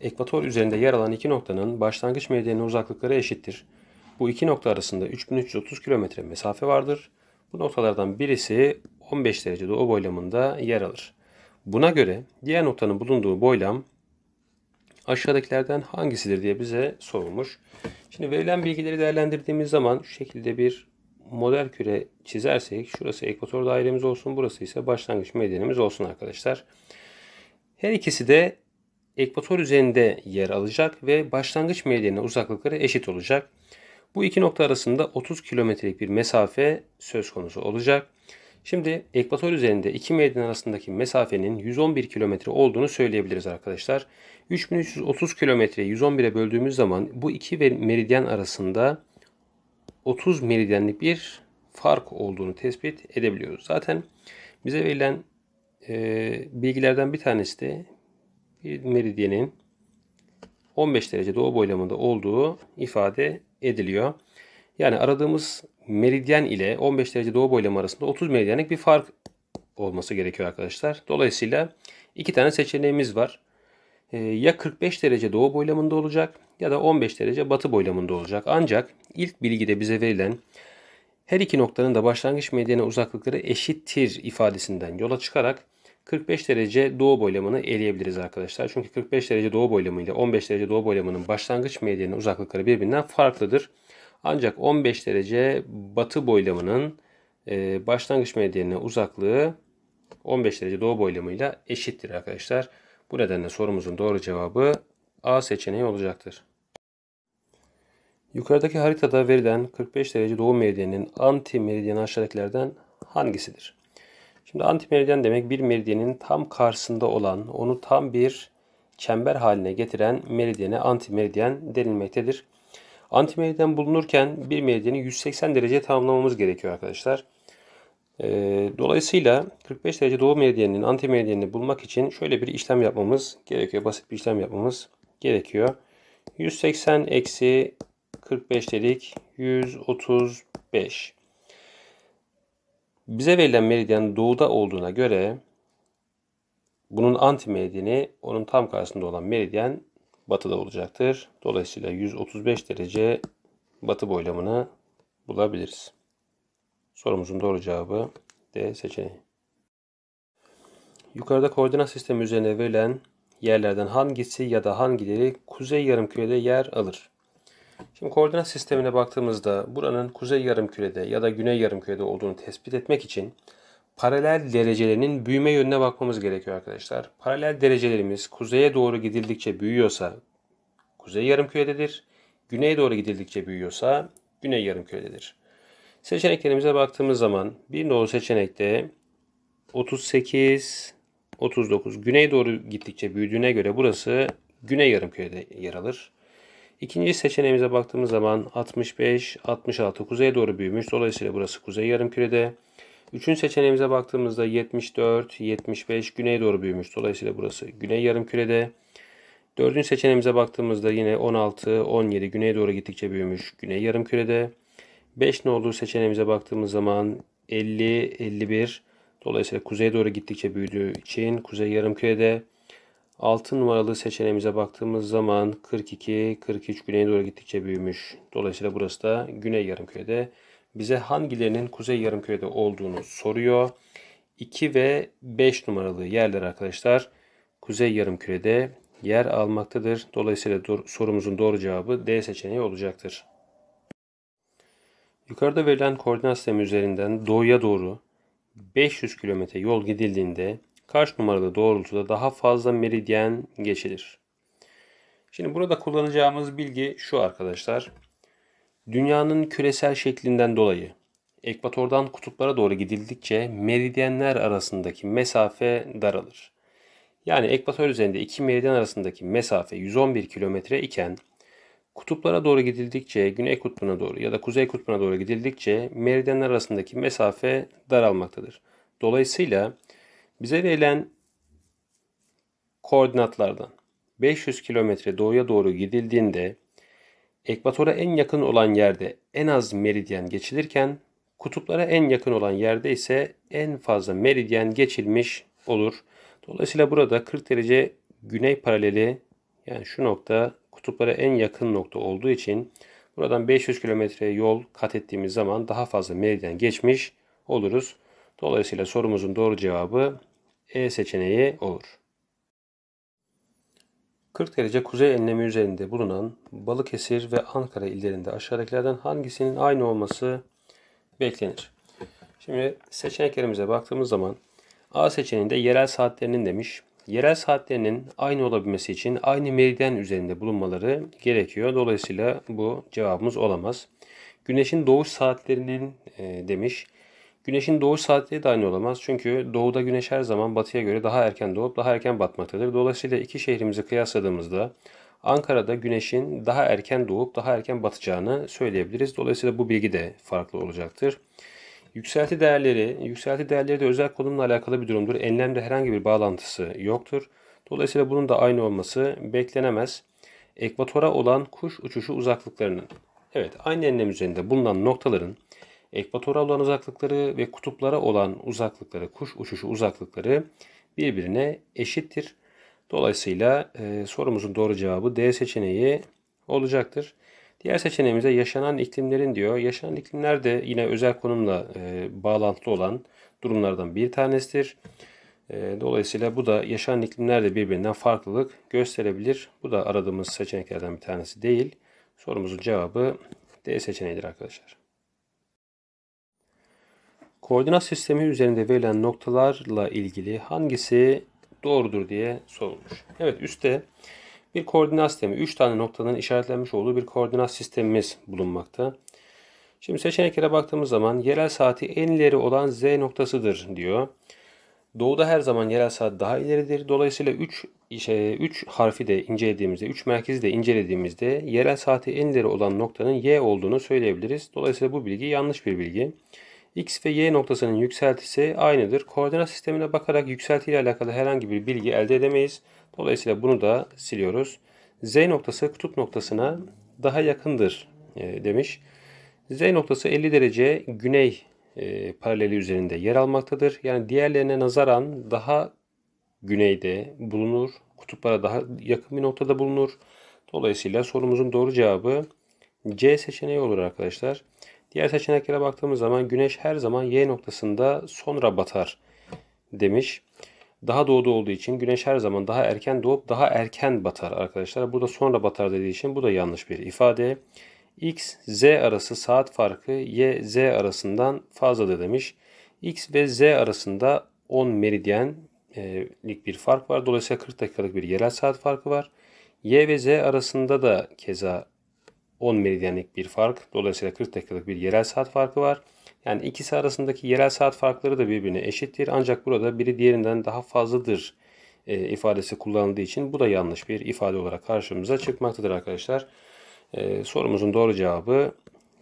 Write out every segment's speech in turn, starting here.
Ekvator üzerinde yer alan iki noktanın başlangıç meridyeni uzaklıkları eşittir. Bu iki nokta arasında 3330 km mesafe vardır. Bu noktalardan birisi 15 derece doğu boylamında yer alır. Buna göre diğer noktanın bulunduğu boylam aşağıdakilerden hangisidir diye bize sorulmuş. Şimdi verilen bilgileri değerlendirdiğimiz zaman şu şekilde bir model küre çizersek şurası ekvator dairemiz olsun burası ise başlangıç medyanımız olsun arkadaşlar. Her ikisi de ekvator üzerinde yer alacak ve başlangıç meridyenine uzaklıkları eşit olacak. Bu iki nokta arasında 30 kilometrelik bir mesafe söz konusu olacak. Şimdi ekvator üzerinde iki meridyen arasındaki mesafenin 111 kilometre olduğunu söyleyebiliriz arkadaşlar. 3330 kilometreyi 111'e böldüğümüz zaman bu iki meridyen arasında 30 meridyenlik bir fark olduğunu tespit edebiliyoruz. Zaten bize verilen e, bilgilerden bir tanesi de bir meridyenin 15 derece doğu boylamında olduğu ifade ediliyor. Yani aradığımız meridyen ile 15 derece doğu boylamı arasında 30 meridyenlik bir fark olması gerekiyor arkadaşlar. Dolayısıyla iki tane seçeneğimiz var. Ee, ya 45 derece doğu boylamında olacak ya da 15 derece batı boylamında olacak. Ancak ilk bilgide bize verilen her iki noktanın da başlangıç meridyene uzaklıkları eşittir ifadesinden yola çıkarak 45 derece doğu boylamını eleyebiliriz arkadaşlar. Çünkü 45 derece doğu boylamı ile 15 derece doğu boylamının başlangıç medyanın uzaklıkları birbirinden farklıdır. Ancak 15 derece batı boylamının e, başlangıç medyanine uzaklığı 15 derece doğu boylamıyla eşittir arkadaşlar. Bu nedenle sorumuzun doğru cevabı A seçeneği olacaktır. Yukarıdaki haritada verilen 45 derece doğu meridyeninin anti meridyen aşağıdakilerden hangisidir? Şimdi antimeridyen demek bir meridyenin tam karşısında olan, onu tam bir çember haline getiren meridyene antimeridyen denilmektedir. Antimeridyen bulunurken bir meridyeni 180 derece tamamlamamız gerekiyor arkadaşlar. Ee, dolayısıyla 45 derece doğu meridyeninin antimeridyenini bulmak için şöyle bir işlem yapmamız gerekiyor. Basit bir işlem yapmamız gerekiyor. 180 eksi 45 dedik 135. Bize verilen meridyen doğuda olduğuna göre bunun antimeridiyeni onun tam karşısında olan meridyen batıda olacaktır. Dolayısıyla 135 derece batı boylamını bulabiliriz. Sorumuzun doğru cevabı D seçeneği. Yukarıda koordinat sistemi üzerine verilen yerlerden hangisi ya da hangileri kuzey yarım kürede yer alır? Şimdi koordinat sistemine baktığımızda buranın kuzey yarımkürede ya da güney yarımkürede olduğunu tespit etmek için paralel derecelerinin büyüme yönüne bakmamız gerekiyor arkadaşlar. Paralel derecelerimiz kuzeye doğru gidildikçe büyüyorsa kuzey yarımkürededir. Güneye doğru gidildikçe büyüyorsa güney yarımkürededir. Seçeneklerimize baktığımız zaman bir nolu seçenekte 38, 39 güney doğru gittikçe büyüdüğüne göre burası güney yarımkürede yer alır. İkinci seçeneğimize baktığımız zaman 65, 66 kuzeye doğru büyümüş. Dolayısıyla burası kuzey yarımkürede. Üçüncü seçeneğimize baktığımızda 74, 75 güney doğru büyümüş. Dolayısıyla burası güney yarımkürede. Dördüncü seçeneğimize baktığımızda yine 16, 17 güney doğru gittikçe büyümüş. Güney yarımkürede. 5 ne olduğu seçeneğimize baktığımız zaman 50, 51. Dolayısıyla kuzeye doğru gittikçe büyüdüğü için kuzey yarımkürede. 6 numaralı seçeneğimize baktığımız zaman 42, 43 güneye doğru gittikçe büyümüş. Dolayısıyla burası da güney yarımkürede. Bize hangilerinin kuzey yarımkürede olduğunu soruyor. 2 ve 5 numaralı yerler arkadaşlar kuzey yarımkürede yer almaktadır. Dolayısıyla sorumuzun doğru cevabı D seçeneği olacaktır. Yukarıda verilen koordinat sistemi üzerinden doğuya doğru 500 km yol gidildiğinde kaç numarada doğrultuda daha fazla meridyen geçilir? Şimdi burada kullanacağımız bilgi şu arkadaşlar. Dünyanın küresel şeklinden dolayı ekvatordan kutuplara doğru gidildikçe meridyenler arasındaki mesafe daralır. Yani ekvator üzerinde iki meridyen arasındaki mesafe 111 kilometre iken kutuplara doğru gidildikçe güney kutbuna doğru ya da kuzey kutbuna doğru gidildikçe meridyenler arasındaki mesafe daralmaktadır. Dolayısıyla bize verilen koordinatlardan 500 kilometre doğuya doğru gidildiğinde ekvatora en yakın olan yerde en az meridyen geçilirken kutuplara en yakın olan yerde ise en fazla meridyen geçilmiş olur. Dolayısıyla burada 40 derece güney paraleli yani şu nokta kutuplara en yakın nokta olduğu için buradan 500 kilometre yol kat ettiğimiz zaman daha fazla meridyen geçmiş oluruz. Dolayısıyla sorumuzun doğru cevabı e seçeneği olur. 40 derece kuzey enlemi üzerinde bulunan Balıkesir ve Ankara illerinde aşağıdakilerden hangisinin aynı olması beklenir? Şimdi seçeneklerimize baktığımız zaman A seçeneğinde yerel saatlerinin demiş. Yerel saatlerinin aynı olabilmesi için aynı meridyen üzerinde bulunmaları gerekiyor. Dolayısıyla bu cevabımız olamaz. Güneşin doğuş saatlerinin e, demiş. Güneşin doğuş saatleri de aynı olamaz. Çünkü doğuda güneş her zaman batıya göre daha erken doğup daha erken batmaktadır. Dolayısıyla iki şehrimizi kıyasladığımızda Ankara'da güneşin daha erken doğup daha erken batacağını söyleyebiliriz. Dolayısıyla bu bilgi de farklı olacaktır. Yükselti değerleri, yükselti değerleri de özel konumla alakalı bir durumdur. Enlemde herhangi bir bağlantısı yoktur. Dolayısıyla bunun da aynı olması beklenemez. Ekvatora olan kuş uçuşu uzaklıklarının, evet aynı enlem üzerinde bulunan noktaların ekvatora olan uzaklıkları ve kutuplara olan uzaklıkları, kuş uçuşu uzaklıkları birbirine eşittir. Dolayısıyla e, sorumuzun doğru cevabı D seçeneği olacaktır. Diğer seçeneğimizde yaşanan iklimlerin diyor. Yaşanan iklimler de yine özel konumla e, bağlantılı olan durumlardan bir tanesidir. E, dolayısıyla bu da yaşanan iklimler de birbirinden farklılık gösterebilir. Bu da aradığımız seçeneklerden bir tanesi değil. Sorumuzun cevabı D seçeneğidir arkadaşlar. Koordinat sistemi üzerinde verilen noktalarla ilgili hangisi doğrudur diye sorulmuş. Evet üstte bir koordinat sistemi 3 tane noktanın işaretlenmiş olduğu bir koordinat sistemimiz bulunmakta. Şimdi seçeneklere baktığımız zaman yerel saati en ileri olan Z noktasıdır diyor. Doğuda her zaman yerel saat daha ileridir. Dolayısıyla 3 şey, 3 harfi de incelediğimizde, 3 merkezi de incelediğimizde yerel saati en ileri olan noktanın Y olduğunu söyleyebiliriz. Dolayısıyla bu bilgi yanlış bir bilgi. X ve Y noktasının yükseltisi aynıdır. Koordinat sistemine bakarak yükselti ile alakalı herhangi bir bilgi elde edemeyiz. Dolayısıyla bunu da siliyoruz. Z noktası kutup noktasına daha yakındır e, demiş. Z noktası 50 derece güney e, paraleli üzerinde yer almaktadır. Yani diğerlerine nazaran daha güneyde bulunur. Kutuplara daha yakın bir noktada bulunur. Dolayısıyla sorumuzun doğru cevabı C seçeneği olur arkadaşlar. Diğer seçeneklere baktığımız zaman güneş her zaman Y noktasında sonra batar demiş. Daha doğuda olduğu için güneş her zaman daha erken doğup daha erken batar arkadaşlar. Burada sonra batar dediği için bu da yanlış bir ifade. X, Z arası saat farkı Y, Z arasından fazladır demiş. X ve Z arasında 10 meridyenlik e, bir fark var. Dolayısıyla 40 dakikalık bir yerel saat farkı var. Y ve Z arasında da keza 10 meridyenlik bir fark. Dolayısıyla 40 dakikalık bir yerel saat farkı var. Yani ikisi arasındaki yerel saat farkları da birbirine eşittir. Ancak burada biri diğerinden daha fazladır e, ifadesi kullanıldığı için bu da yanlış bir ifade olarak karşımıza çıkmaktadır arkadaşlar. E, sorumuzun doğru cevabı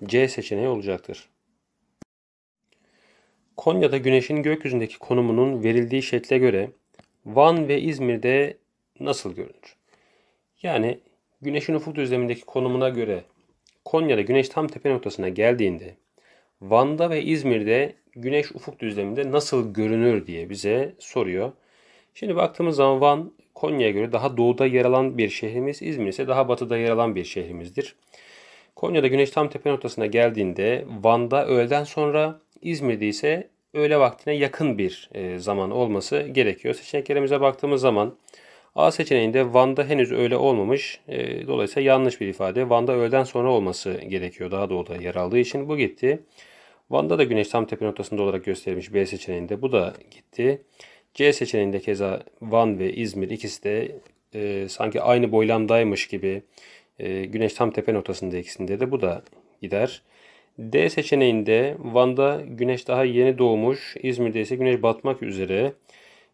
C seçeneği olacaktır. Konya'da güneşin gökyüzündeki konumunun verildiği şekle göre Van ve İzmir'de nasıl görünür? Yani Güneşin ufuk düzlemindeki konumuna göre Konya'da güneş tam tepe noktasına geldiğinde Van'da ve İzmir'de güneş ufuk düzleminde nasıl görünür diye bize soruyor. Şimdi baktığımız zaman Van Konya'ya göre daha doğuda yer alan bir şehrimiz, İzmir ise daha batıda yer alan bir şehrimizdir. Konya'da güneş tam tepe noktasına geldiğinde Van'da öğleden sonra, İzmir'de ise öğle vaktine yakın bir e, zaman olması gerekiyor. Seçeneklerimize baktığımız zaman A seçeneğinde Van'da henüz öyle olmamış. E, dolayısıyla yanlış bir ifade. Van'da öğleden sonra olması gerekiyor. Daha doğuda yer aldığı için bu gitti. Van'da da güneş tam tepe noktasında olarak gösterilmiş B seçeneğinde. Bu da gitti. C seçeneğinde keza Van ve İzmir ikisi de e, sanki aynı boylamdaymış gibi e, güneş tam tepe noktasında ikisinde de bu da gider. D seçeneğinde Van'da güneş daha yeni doğmuş, İzmir'de ise güneş batmak üzere.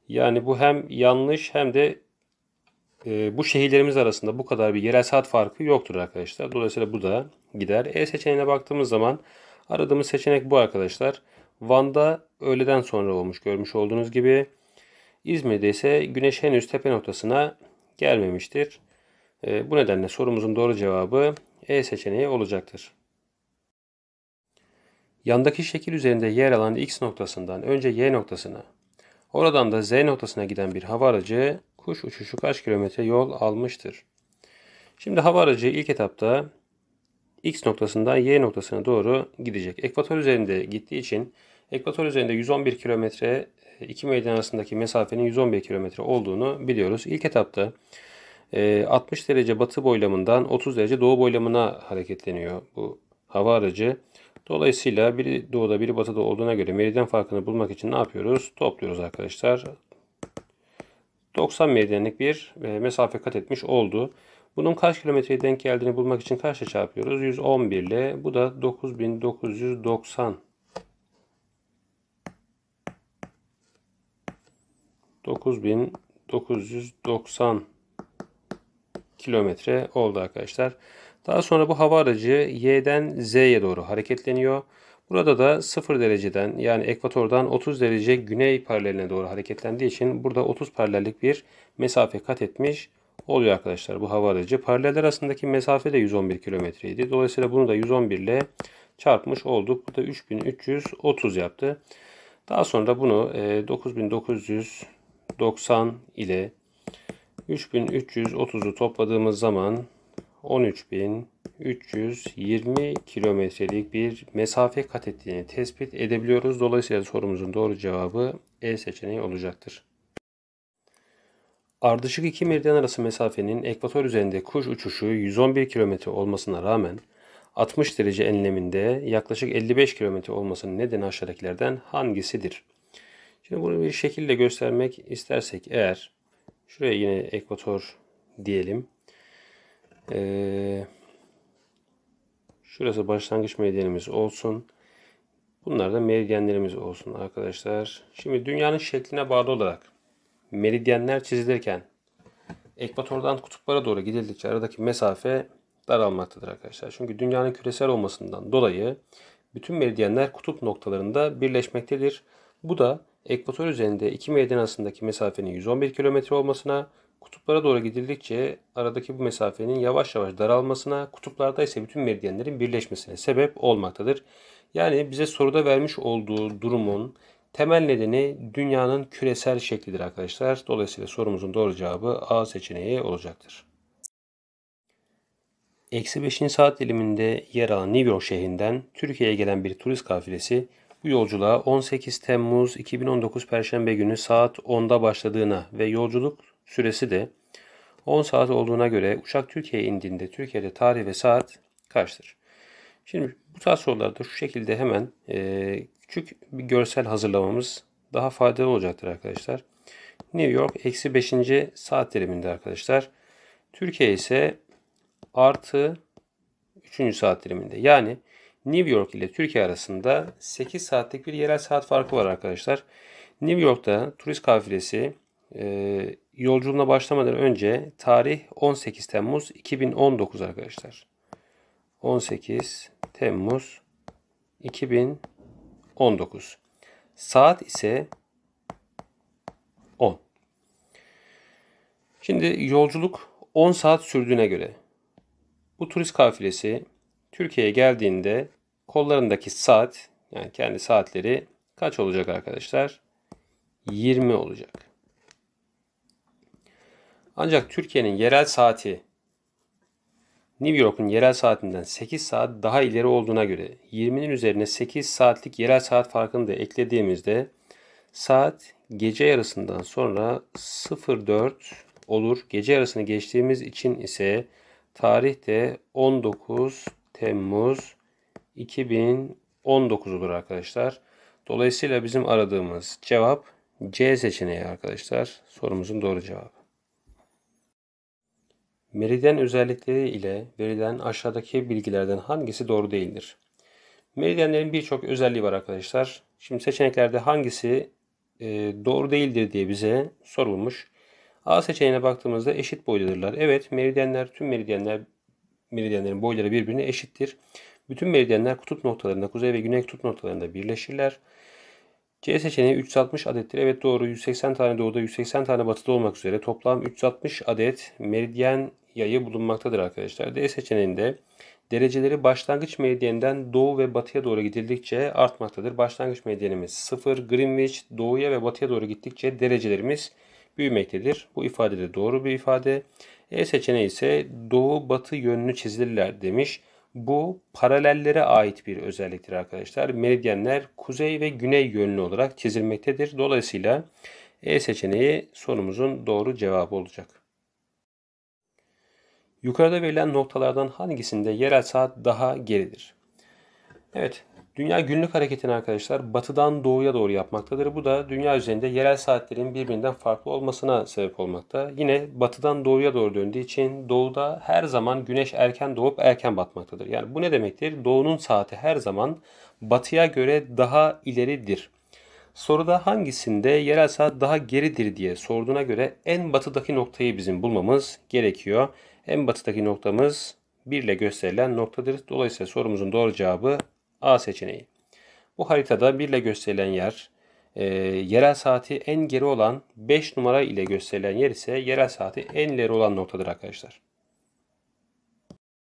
Yani bu hem yanlış hem de e, bu şehirlerimiz arasında bu kadar bir yerel saat farkı yoktur arkadaşlar. Dolayısıyla bu da gider. E seçeneğine baktığımız zaman aradığımız seçenek bu arkadaşlar. Van'da öğleden sonra olmuş görmüş olduğunuz gibi. İzmir'de ise güneş henüz tepe noktasına gelmemiştir. E, bu nedenle sorumuzun doğru cevabı E seçeneği olacaktır. Yandaki şekil üzerinde yer alan X noktasından önce Y noktasına, oradan da Z noktasına giden bir hava aracı kuş uçuşu kaç kilometre yol almıştır? Şimdi hava aracı ilk etapta X noktasından Y noktasına doğru gidecek. Ekvator üzerinde gittiği için ekvator üzerinde 111 kilometre e, iki meydan arasındaki mesafenin 111 kilometre olduğunu biliyoruz. İlk etapta 60 e, derece batı boylamından 30 derece doğu boylamına hareketleniyor bu hava aracı. Dolayısıyla biri doğuda biri batıda olduğuna göre meridyen farkını bulmak için ne yapıyoruz? Topluyoruz arkadaşlar. 90 meridyenlik bir e, mesafe kat etmiş oldu. Bunun kaç kilometreye denk geldiğini bulmak için kaçla çarpıyoruz? 111 ile. Bu da 9990 9990 kilometre oldu arkadaşlar. Daha sonra bu hava aracı Y'den Z'ye doğru hareketleniyor. Burada da 0 dereceden yani ekvatordan 30 derece güney paraleline doğru hareketlendiği için burada 30 paralellik bir mesafe kat etmiş oluyor arkadaşlar bu hava aracı. Paralel arasındaki mesafe de 111 kilometreydi. Dolayısıyla bunu da 111 ile çarpmış olduk. Bu da 3330 yaptı. Daha sonra da bunu 9990 e, ile 3330'u topladığımız zaman 13.320 kilometrelik bir mesafe kat ettiğini tespit edebiliyoruz. Dolayısıyla sorumuzun doğru cevabı E seçeneği olacaktır. Ardışık iki meridyen arası mesafenin ekvator üzerinde kuş uçuşu 111 kilometre olmasına rağmen 60 derece enleminde yaklaşık 55 kilometre olmasının nedeni aşağıdakilerden hangisidir? Şimdi bunu bir şekilde göstermek istersek eğer şuraya yine ekvator diyelim. Ee, şurası başlangıç meridyenimiz olsun. Bunlar da meridyenlerimiz olsun arkadaşlar. Şimdi dünyanın şekline bağlı olarak meridyenler çizilirken ekvatordan kutuplara doğru gidildikçe aradaki mesafe daralmaktadır arkadaşlar. Çünkü dünyanın küresel olmasından dolayı bütün meridyenler kutup noktalarında birleşmektedir. Bu da ekvator üzerinde iki meridyen arasındaki mesafenin 111 km olmasına Kutuplara doğru gidildikçe aradaki bu mesafenin yavaş yavaş daralmasına, kutuplarda ise bütün meridyenlerin birleşmesine sebep olmaktadır. Yani bize soruda vermiş olduğu durumun temel nedeni dünyanın küresel şeklidir arkadaşlar. Dolayısıyla sorumuzun doğru cevabı A seçeneği olacaktır. Eksi 5. saat diliminde yer alan New York şehrinden Türkiye'ye gelen bir turist kafilesi bu yolculuğa 18 Temmuz 2019 Perşembe günü saat 10'da başladığına ve yolculuk süresi de 10 saat olduğuna göre uçak Türkiye'ye indiğinde Türkiye'de tarih ve saat kaçtır? Şimdi bu tarz sorularda şu şekilde hemen e, küçük bir görsel hazırlamamız daha faydalı olacaktır arkadaşlar. New York eksi 5. saat diliminde arkadaşlar. Türkiye ise artı 3. saat diliminde. Yani New York ile Türkiye arasında 8 saatlik bir yerel saat farkı var arkadaşlar. New York'ta turist kafilesi e, yolculuğuna başlamadan önce tarih 18 Temmuz 2019 arkadaşlar. 18 Temmuz 2019. Saat ise 10. Şimdi yolculuk 10 saat sürdüğüne göre bu turist kafilesi Türkiye'ye geldiğinde kollarındaki saat yani kendi saatleri kaç olacak arkadaşlar? 20 olacak. Ancak Türkiye'nin yerel saati New York'un yerel saatinden 8 saat daha ileri olduğuna göre 20'nin üzerine 8 saatlik yerel saat farkını da eklediğimizde saat gece yarısından sonra 04 olur. Gece yarısını geçtiğimiz için ise tarih de 19 Temmuz 2019 olur arkadaşlar. Dolayısıyla bizim aradığımız cevap C seçeneği arkadaşlar. Sorumuzun doğru cevabı. Meridyen özellikleri ile verilen aşağıdaki bilgilerden hangisi doğru değildir? Meridyenlerin birçok özelliği var arkadaşlar. Şimdi seçeneklerde hangisi e, doğru değildir diye bize sorulmuş. A seçeneğine baktığımızda eşit boydadırlar. Evet meridyenler tüm meridyenler meridyenlerin boyları birbirine eşittir. Bütün meridyenler kutup noktalarında kuzey ve güney kutup noktalarında birleşirler. C seçeneği 360 adettir. Evet doğru. 180 tane doğuda, 180 tane batıda olmak üzere toplam 360 adet meridyen yayı bulunmaktadır arkadaşlar. D seçeneğinde dereceleri başlangıç meridyeninden doğu ve batıya doğru gidildikçe artmaktadır. Başlangıç meridyenimiz 0, Greenwich doğuya ve batıya doğru gittikçe derecelerimiz büyümektedir. Bu ifade de doğru bir ifade. E seçeneği ise doğu batı yönünü çizilirler demiş. Bu paralellere ait bir özelliktir arkadaşlar. Meridyenler kuzey ve güney yönlü olarak çizilmektedir. Dolayısıyla E seçeneği sorumuzun doğru cevabı olacak. Yukarıda verilen noktalardan hangisinde yerel saat daha geridir? Evet, Dünya günlük hareketini arkadaşlar batıdan doğuya doğru yapmaktadır. Bu da dünya üzerinde yerel saatlerin birbirinden farklı olmasına sebep olmakta. Yine batıdan doğuya doğru döndüğü için doğuda her zaman güneş erken doğup erken batmaktadır. Yani bu ne demektir? Doğunun saati her zaman batıya göre daha ileridir. Soruda hangisinde yerel saat daha geridir diye sorduğuna göre en batıdaki noktayı bizim bulmamız gerekiyor. En batıdaki noktamız 1 ile gösterilen noktadır. Dolayısıyla sorumuzun doğru cevabı A seçeneği. Bu haritada 1 ile gösterilen yer, e, yerel saati en geri olan 5 numara ile gösterilen yer ise yerel saati en ileri olan noktadır arkadaşlar.